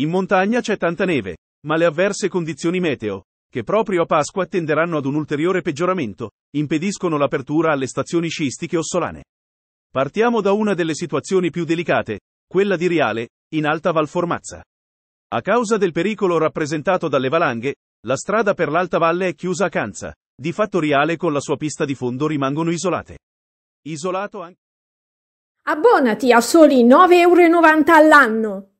In montagna c'è tanta neve, ma le avverse condizioni meteo, che proprio a Pasqua tenderanno ad un ulteriore peggioramento, impediscono l'apertura alle stazioni sciistiche o solane. Partiamo da una delle situazioni più delicate, quella di Riale, in Alta Valformazza. A causa del pericolo rappresentato dalle valanghe, la strada per l'Alta Valle è chiusa a Canza, di fatto Riale con la sua pista di fondo rimangono isolate. Isolato anche... Abbonati a soli 9,90 euro all'anno!